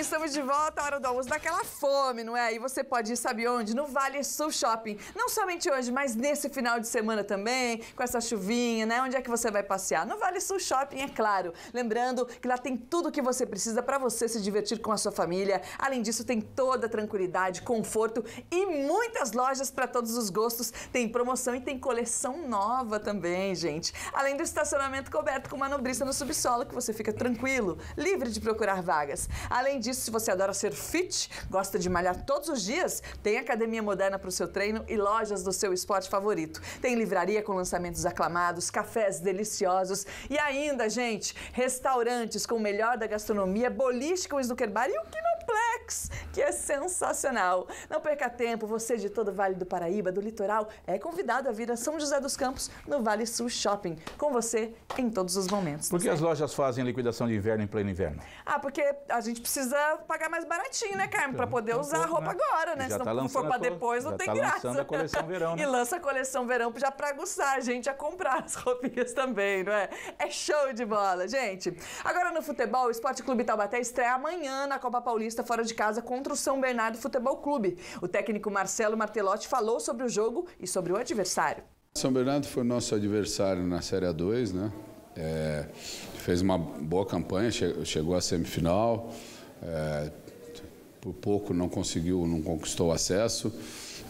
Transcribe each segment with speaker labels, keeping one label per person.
Speaker 1: estamos de volta, hora do almoço, daquela fome, não é? E você pode ir, sabe onde? No Vale Sul Shopping. Não somente hoje, mas nesse final de semana também, com essa chuvinha, né? Onde é que você vai passear? No Vale Sul Shopping, é claro. Lembrando que lá tem tudo o que você precisa para você se divertir com a sua família. Além disso, tem toda a tranquilidade, conforto e muitas lojas para todos os gostos. Tem promoção e tem coleção nova também, gente. Além do estacionamento coberto com manobrista no subsolo, que você fica tranquilo, livre de procurar vagas. Além disso, isso se você adora ser fit, gosta de malhar todos os dias, tem academia moderna para o seu treino e lojas do seu esporte favorito. Tem livraria com lançamentos aclamados, cafés deliciosos e ainda, gente, restaurantes com o melhor da gastronomia, boliche com o Bar e o que não que é sensacional. Não perca tempo, você de todo o Vale do Paraíba, do litoral, é convidado a vir a São José dos Campos no Vale Sul Shopping, com você em todos os momentos. Tá Por que as
Speaker 2: lojas fazem liquidação de inverno em pleno inverno?
Speaker 1: Ah, porque a gente precisa pagar mais baratinho, né, Carmen, para então, poder então, usar a roupa né? agora, né? Já tá Se não for para depois, não tem tá graça. Lançando a coleção verão, né? E lança a coleção verão já para aguçar a gente a comprar as roupinhas também, não é? É show de bola, gente. Agora no futebol, o Esporte Clube Taubaté estreia amanhã na Copa Paulista fora de casa contra o São Bernardo Futebol Clube. O técnico Marcelo Martelotti falou sobre o jogo e sobre o adversário.
Speaker 3: São Bernardo foi nosso adversário na Série A2, né? É, fez uma boa campanha, chegou à semifinal, é, por pouco não conseguiu, não conquistou o acesso.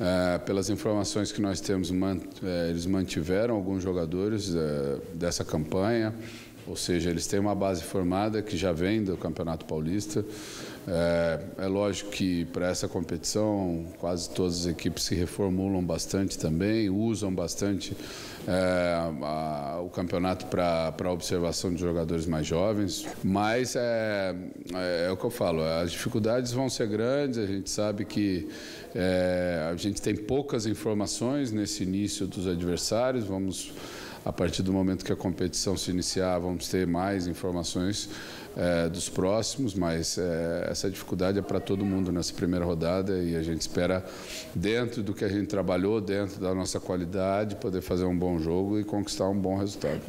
Speaker 3: É, pelas informações que nós temos, é, eles mantiveram alguns jogadores é, dessa campanha, ou seja, eles têm uma base formada que já vem do Campeonato Paulista. É, é lógico que para essa competição quase todas as equipes se reformulam bastante também, usam bastante é, a, o campeonato para observação de jogadores mais jovens. Mas é, é, é o que eu falo, é, as dificuldades vão ser grandes, a gente sabe que é, a gente tem poucas informações nesse início dos adversários, vamos a partir do momento que a competição se iniciar, vamos ter mais informações é, dos próximos, mas é, essa dificuldade é para todo mundo nessa primeira rodada e a gente espera, dentro do que a gente trabalhou, dentro da nossa qualidade, poder fazer um bom jogo e conquistar um bom resultado.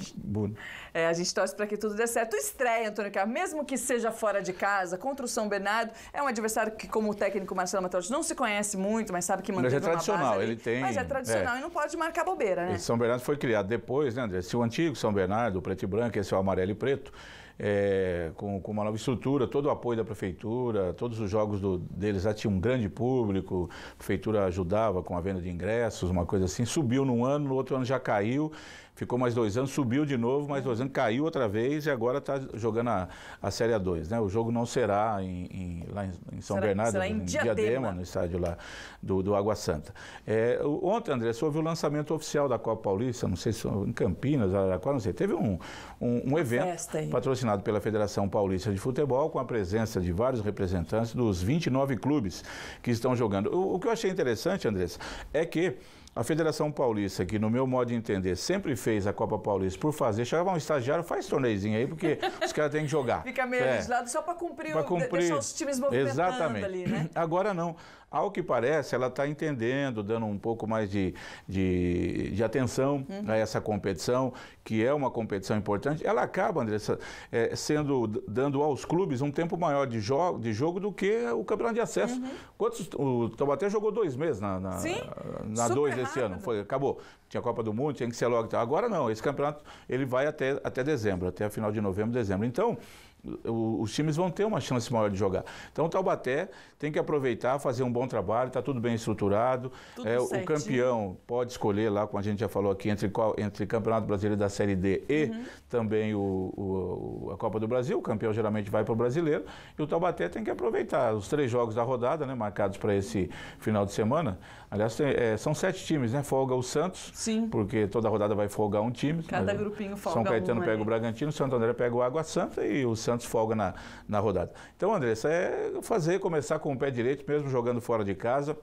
Speaker 1: É, a gente torce para que tudo dê certo. Estreia, Antônio Carlos, mesmo que seja fora de casa, contra o São Bernardo, é um adversário que, como o técnico Marcelo Matheus, não se conhece muito, mas sabe que manteve mas é tradicional, ali, ele tem. Mas é tradicional é. e não pode marcar bobeira, né? Esse
Speaker 2: São Bernardo foi criado depois, né, André? Se o antigo São Bernardo, o preto e branco, esse é o amarelo e preto, é, com, com, uma nova estrutura, todo o apoio da prefeitura, todos os jogos do, deles já tinham um grande público, a prefeitura ajudava com a venda de ingressos, uma coisa assim, subiu num ano, no outro ano já caiu, ficou mais dois anos, subiu de novo, mais dois anos, caiu outra vez e agora está jogando a, a Série A2. Né? O jogo não será em, em lá em, São será, Bernardo, será em, em Diadema, Diadema, no estádio lá do, do Água Santa. É, ontem, André, houve o lançamento oficial da Copa Paulista, não sei se em Campinas, Araraquara, não sei, teve um, um, um evento patrocinado pela Federação Paulista de Futebol, com a presença de vários representantes dos 29 clubes que estão jogando. O, o que eu achei interessante, Andressa, é que a Federação Paulista, que no meu modo de entender, sempre fez a Copa Paulista por fazer, chegava um estagiário, faz torneizinho aí, porque os caras têm que jogar. Fica meio é. legislado
Speaker 1: só para cumprir, cumprir, deixar os times movimentando Exatamente. ali, né?
Speaker 2: Agora não. Ao que parece, ela está entendendo, dando um pouco mais de, de, de atenção uhum. a essa competição, que é uma competição importante. Ela acaba, Andressa, é, sendo, dando aos clubes um tempo maior de, jo de jogo do que o campeonato de acesso. Uhum. Quantos, o Taubaté jogou dois meses na, na, na dois esse ano. Foi, acabou. Tinha Copa do Mundo, tinha que ser logo. Agora não, esse campeonato ele vai até, até dezembro, até final de novembro, dezembro. Então, os times vão ter uma chance maior de jogar. Então o Taubaté tem que aproveitar, fazer um bom trabalho, está tudo bem estruturado. Tudo é, o campeão pode escolher lá, como a gente já falou aqui, entre, qual, entre Campeonato Brasileiro da Série D e uhum. também o, o, a Copa do Brasil. O campeão geralmente vai para o brasileiro. E o Taubaté tem que aproveitar os três jogos da rodada, né, marcados para esse final de semana. Aliás, tem, é, são sete times, né? Folga o Santos. Sim. Porque toda rodada vai folgar um time. Cada né?
Speaker 1: grupinho folga São Caetano um, pega o
Speaker 2: Bragantino, Santo André pega o Água Santa e o Santos Santos folga na, na rodada. Então, Andressa, é fazer, começar com o pé direito, mesmo jogando fora de casa.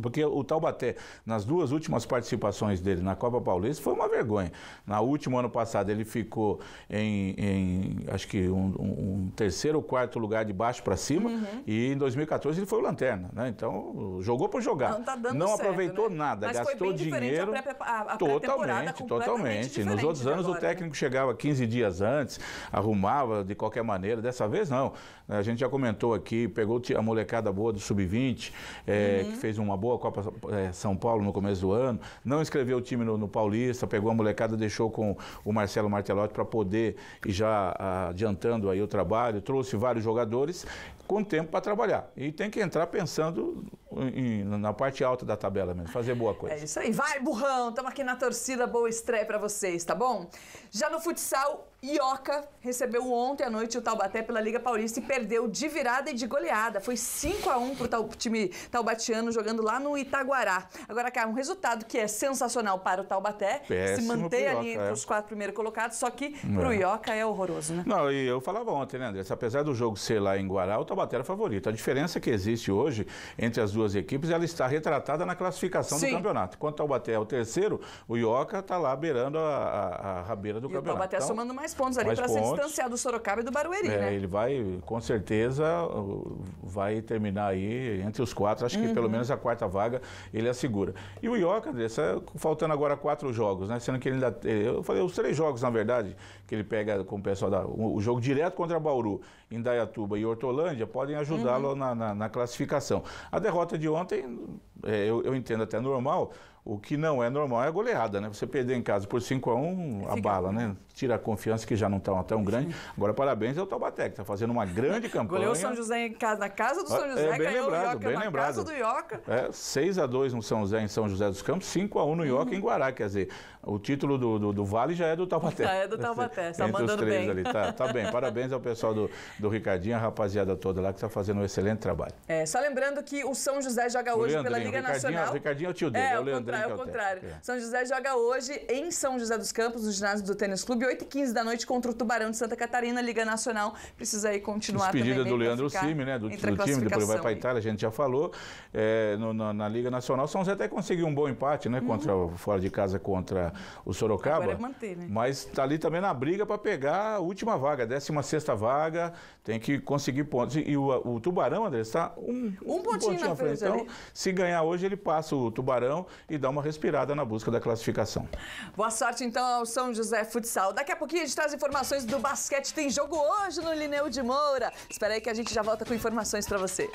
Speaker 2: Porque o Taubaté, nas duas últimas participações dele na Copa Paulista, foi uma vergonha. Na última, ano passado, ele ficou em, em acho que um, um, terceiro ou quarto lugar de baixo para cima. Uhum. E em 2014 ele foi o Lanterna, né? Então, jogou por jogar. Não, tá não certo, aproveitou né? nada, Mas gastou foi bem dinheiro. A a, a totalmente, totalmente. Nos outros anos agora, o né? técnico né? chegava 15 dias antes, arrumava de qualquer maneira. Dessa vez não. A gente já comentou aqui, pegou a molecada boa do Sub-20, é, eh, uhum. que fez uma boa Copa é, São Paulo no começo do ano, não escreveu o time no, no Paulista, pegou a molecada, deixou com o Marcelo Martelotti para poder e já ah, adiantando aí o trabalho, trouxe vários jogadores com tempo para trabalhar. E tem que entrar pensando na parte alta da tabela mesmo, fazer boa coisa.
Speaker 1: É isso aí. Vai, burrão! Estamos aqui na torcida, boa estreia para vocês, tá bom? Já no futsal, Ioca recebeu ontem à noite o Taubaté pela Liga Paulista e perdeu de virada e de goleada. Foi 5 a 1 para o time taubatiano jogando lá no Itaguará. Agora, cara, um resultado que é sensacional para o Taubaté, Péssimo se manter ali Ioca, entre é. os quatro primeiros colocados, só que é. para o
Speaker 2: Ioca é horroroso, né? Não, e eu falava ontem, né, Andressa? Apesar do jogo ser lá em Guará, o Taubaté era favorito. A diferença que existe hoje entre as duas duas equipes, ela está retratada na classificação Sim. do campeonato. Quanto ao Taubaté é o terceiro, o Ioca está lá beirando a, a, a rabeira do e campeonato. O Taubaté então, somando
Speaker 1: mais pontos ali para se distanciar do Sorocaba e do Barueri, é, né?
Speaker 2: Ele vai, com certeza, vai terminar aí entre os quatro. Acho uhum. que pelo uhum. menos a quarta vaga ele assegura. E o Ioca, Andressa, faltando agora quatro jogos, né? Sendo que ele ainda. Eh, eu falei, os três jogos, na verdade, que ele pega com o pessoal da. O jogo direto contra Bauru, Indaiatuba e Hortolândia podem ajudá-lo uhum. na, na, na classificação. A derrota de ontem, é, eu, eu entendo até normal, o que não é normal é a goleada, né? Você perder em casa por 5 a 1 a bala né? Tira a confiança que já não está tão grande. Agora, parabéns ao Taubaté, que está fazendo uma grande campanha. Goleou São
Speaker 1: José em casa, na casa
Speaker 2: do ah, São é José, é, bem ganhou lembrado, o Ioca bem na lembrado. casa do Ioca. É, 6 a 2 no São José, em São José dos Campos, 5 a 1 no Ioca, em uhum. Guará. Quer dizer, o título do, do, do Vale já é do Taubaté. Já é do Taubaté, está mandando bem. Ali. Tá, tá bem, parabéns ao pessoal do, do Ricardinho, a rapaziada toda lá, que está fazendo um excelente trabalho.
Speaker 1: É, só lembrando que o São José joga hoje pela Liga Nacional. Ricardinho
Speaker 2: é o tio dele, é, é o Leandro. É ao contrário. É.
Speaker 1: São José joga hoje em São José dos Campos, no ginásio do Tênis Clube, 8h15 da noite, contra o Tubarão de Santa Catarina, Liga Nacional. Precisa aí continuar Despedida também. do Leandro Cime, né? Do, do time, depois vai para a
Speaker 2: Itália, a gente já falou. É, no, na, na, Liga Nacional, São José até conseguiu um bom empate, né? Contra, uhum. Fora de casa contra o Sorocaba. Agora é manter, né? Mas tá ali também na briga para pegar a última vaga, 16 sexta vaga, tem que conseguir pontos. E o, o Tubarão, André, está
Speaker 1: um, um, um pontinho, pontinho na frente. Então, ali.
Speaker 2: se ganhar hoje, ele passa o Tubarão e dar uma respirada na busca da classificação.
Speaker 1: Boa sorte, então, ao São José Futsal. Daqui a pouquinho a gente traz informações do basquete. Tem jogo hoje no Lineu de Moura. Espera aí que a gente já volta com informações para você.